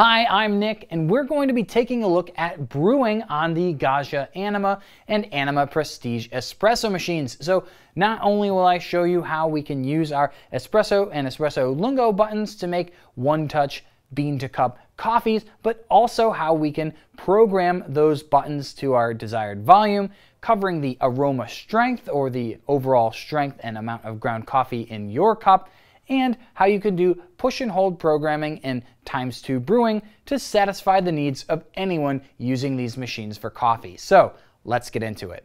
Hi, I'm Nick, and we're going to be taking a look at brewing on the Gaja Anima and Anima Prestige espresso machines. So not only will I show you how we can use our espresso and espresso lungo buttons to make one-touch bean-to-cup coffees, but also how we can program those buttons to our desired volume, covering the aroma strength or the overall strength and amount of ground coffee in your cup, and how you can do push and hold programming in times two brewing to satisfy the needs of anyone using these machines for coffee. So let's get into it.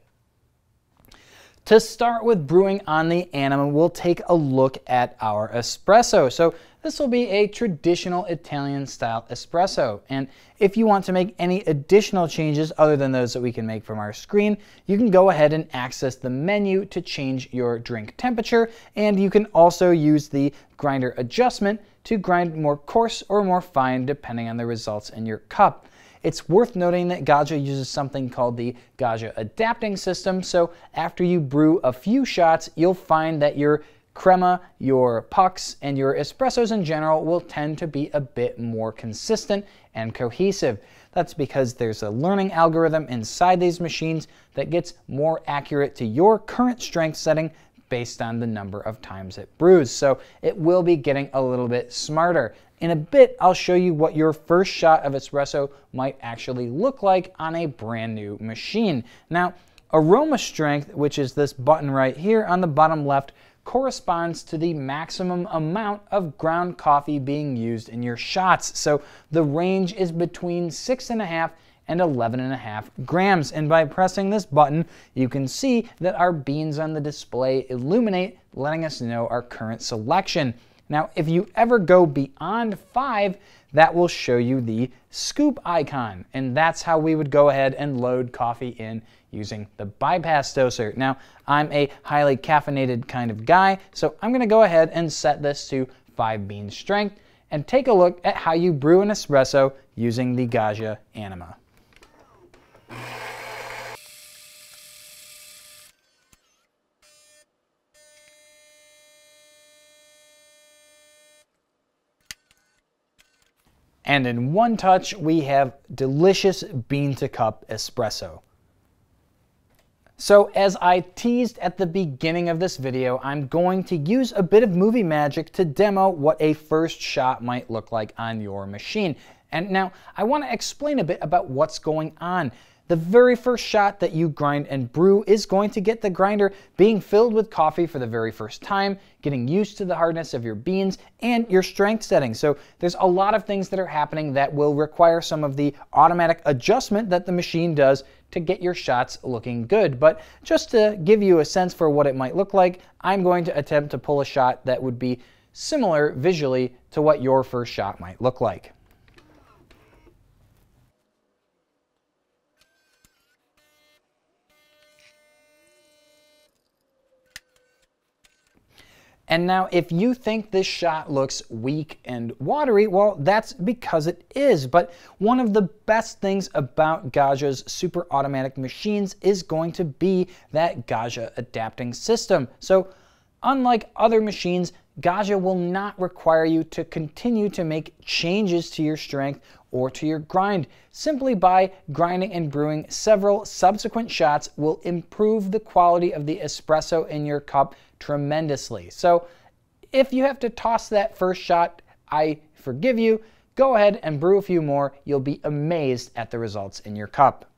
To start with brewing on the Anima, we'll take a look at our espresso. So this will be a traditional Italian style espresso. And if you want to make any additional changes other than those that we can make from our screen, you can go ahead and access the menu to change your drink temperature. And you can also use the grinder adjustment to grind more coarse or more fine depending on the results in your cup. It's worth noting that Gaja uses something called the Gaja adapting system, so after you brew a few shots, you'll find that your crema, your pucks, and your espressos in general will tend to be a bit more consistent and cohesive. That's because there's a learning algorithm inside these machines that gets more accurate to your current strength setting based on the number of times it brews. So it will be getting a little bit smarter. In a bit, I'll show you what your first shot of espresso might actually look like on a brand new machine. Now, aroma strength, which is this button right here on the bottom left, corresponds to the maximum amount of ground coffee being used in your shots. So the range is between 6.5 and 11.5 grams. And by pressing this button, you can see that our beans on the display illuminate, letting us know our current selection. Now, if you ever go beyond 5, that will show you the scoop icon. And that's how we would go ahead and load coffee in using the bypass doser. Now, I'm a highly caffeinated kind of guy, so I'm gonna go ahead and set this to five bean strength and take a look at how you brew an espresso using the Gaja Anima. And in one touch, we have delicious bean to cup espresso. So as I teased at the beginning of this video, I'm going to use a bit of movie magic to demo what a first shot might look like on your machine. And now I want to explain a bit about what's going on the very first shot that you grind and brew is going to get the grinder being filled with coffee for the very first time, getting used to the hardness of your beans and your strength setting. So there's a lot of things that are happening that will require some of the automatic adjustment that the machine does to get your shots looking good. But just to give you a sense for what it might look like, I'm going to attempt to pull a shot that would be similar visually to what your first shot might look like. And now if you think this shot looks weak and watery, well, that's because it is. But one of the best things about Gaja's super automatic machines is going to be that Gaja adapting system. So unlike other machines, Gaja will not require you to continue to make changes to your strength or to your grind. Simply by grinding and brewing several subsequent shots will improve the quality of the espresso in your cup tremendously. So if you have to toss that first shot, I forgive you. Go ahead and brew a few more. You'll be amazed at the results in your cup.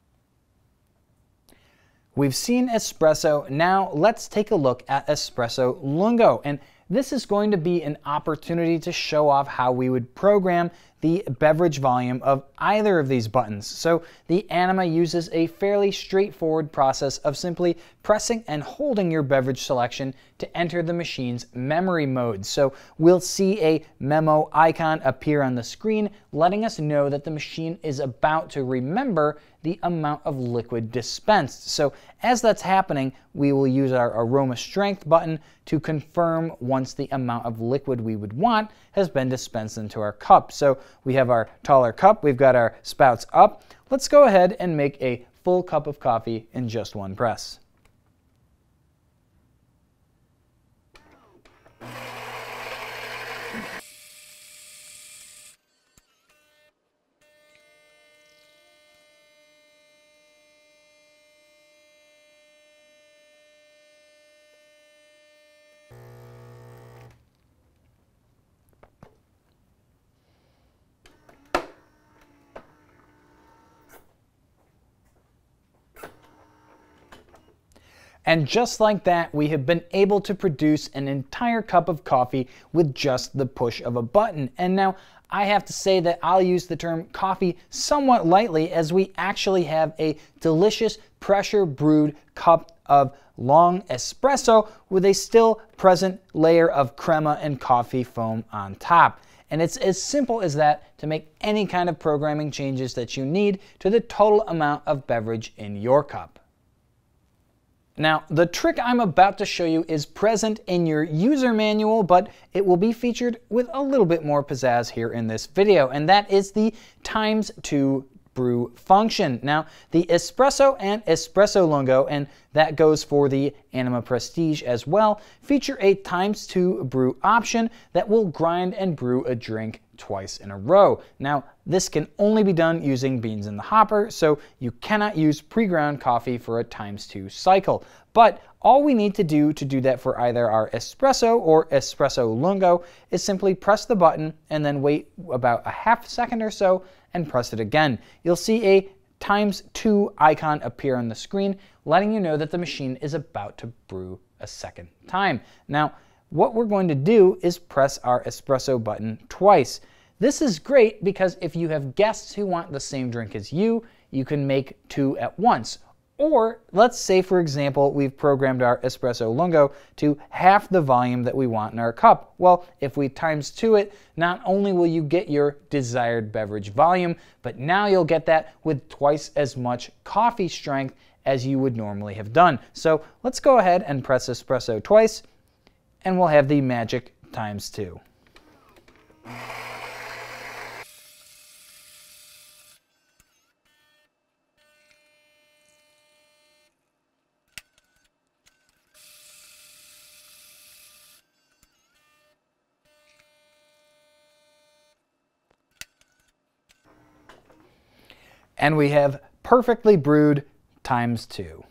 We've seen espresso, now let's take a look at espresso lungo. And this is going to be an opportunity to show off how we would program the beverage volume of either of these buttons. So the Anima uses a fairly straightforward process of simply pressing and holding your beverage selection to enter the machine's memory mode. So we'll see a memo icon appear on the screen, letting us know that the machine is about to remember the amount of liquid dispensed. So as that's happening, we will use our aroma strength button to confirm once the amount of liquid we would want has been dispensed into our cup. So we have our taller cup, we've got our spouts up. Let's go ahead and make a full cup of coffee in just one press. And just like that, we have been able to produce an entire cup of coffee with just the push of a button. And now I have to say that I'll use the term coffee somewhat lightly as we actually have a delicious pressure brewed cup of long espresso with a still present layer of crema and coffee foam on top. And it's as simple as that to make any kind of programming changes that you need to the total amount of beverage in your cup. Now, the trick I'm about to show you is present in your user manual, but it will be featured with a little bit more pizzazz here in this video, and that is the times two brew function. Now, the espresso and espresso lungo, and that goes for the Anima Prestige as well, feature a times two brew option that will grind and brew a drink twice in a row. Now, this can only be done using beans in the hopper, so you cannot use pre-ground coffee for a times two cycle. But all we need to do to do that for either our espresso or espresso lungo is simply press the button and then wait about a half second or so and press it again. You'll see a times two icon appear on the screen, letting you know that the machine is about to brew a second time. Now, what we're going to do is press our espresso button twice. This is great because if you have guests who want the same drink as you, you can make two at once. Or let's say, for example, we've programmed our espresso lungo to half the volume that we want in our cup. Well, if we times two it, not only will you get your desired beverage volume, but now you'll get that with twice as much coffee strength as you would normally have done. So let's go ahead and press espresso twice and we'll have the magic times two. And we have perfectly brewed times two.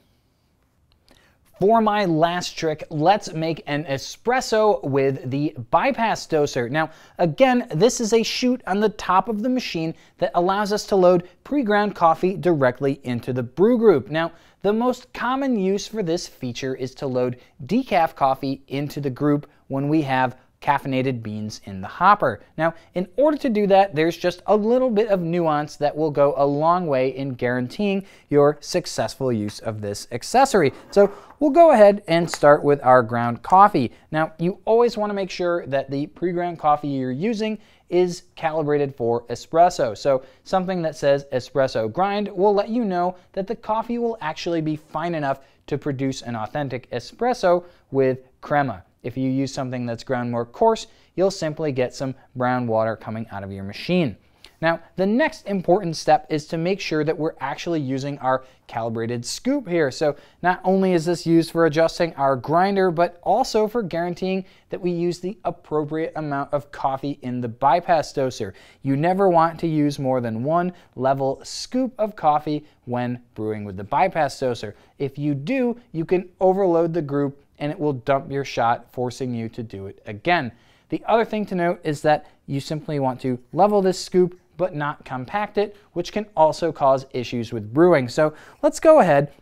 For my last trick, let's make an espresso with the bypass doser. Now, again, this is a chute on the top of the machine that allows us to load pre-ground coffee directly into the brew group. Now, the most common use for this feature is to load decaf coffee into the group when we have caffeinated beans in the hopper. Now, in order to do that, there's just a little bit of nuance that will go a long way in guaranteeing your successful use of this accessory. So we'll go ahead and start with our ground coffee. Now, you always wanna make sure that the pre-ground coffee you're using is calibrated for espresso. So something that says espresso grind will let you know that the coffee will actually be fine enough to produce an authentic espresso with crema. If you use something that's ground more coarse, you'll simply get some brown water coming out of your machine. Now, the next important step is to make sure that we're actually using our calibrated scoop here. So not only is this used for adjusting our grinder, but also for guaranteeing that we use the appropriate amount of coffee in the bypass doser. You never want to use more than one level scoop of coffee when brewing with the bypass doser. If you do, you can overload the group and it will dump your shot, forcing you to do it again. The other thing to note is that you simply want to level this scoop but not compact it, which can also cause issues with brewing. So let's go ahead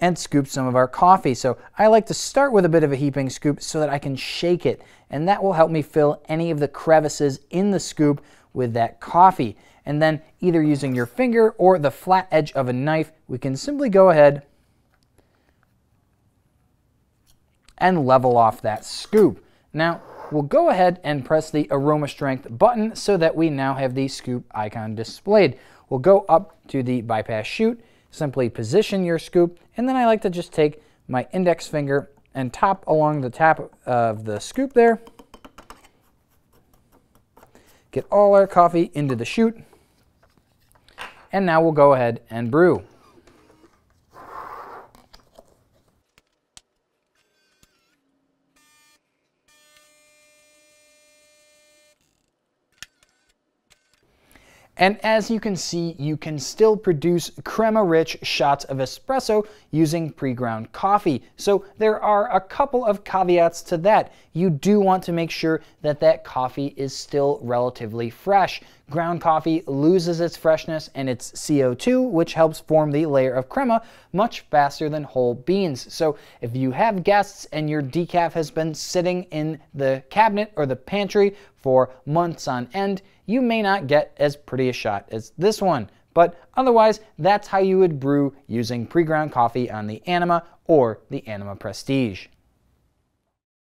and scoop some of our coffee. So I like to start with a bit of a heaping scoop so that I can shake it, and that will help me fill any of the crevices in the scoop with that coffee. And then either using your finger or the flat edge of a knife, we can simply go ahead and level off that scoop. Now, we'll go ahead and press the aroma strength button so that we now have the scoop icon displayed. We'll go up to the bypass chute, simply position your scoop, and then I like to just take my index finger and tap along the top of the scoop there. Get all our coffee into the chute. And now we'll go ahead and brew. And as you can see, you can still produce crema-rich shots of espresso using pre-ground coffee. So there are a couple of caveats to that. You do want to make sure that that coffee is still relatively fresh. Ground coffee loses its freshness and its CO2, which helps form the layer of crema much faster than whole beans. So if you have guests and your decaf has been sitting in the cabinet or the pantry for months on end, you may not get as pretty a shot as this one. But otherwise, that's how you would brew using pre-ground coffee on the Anima or the Anima Prestige.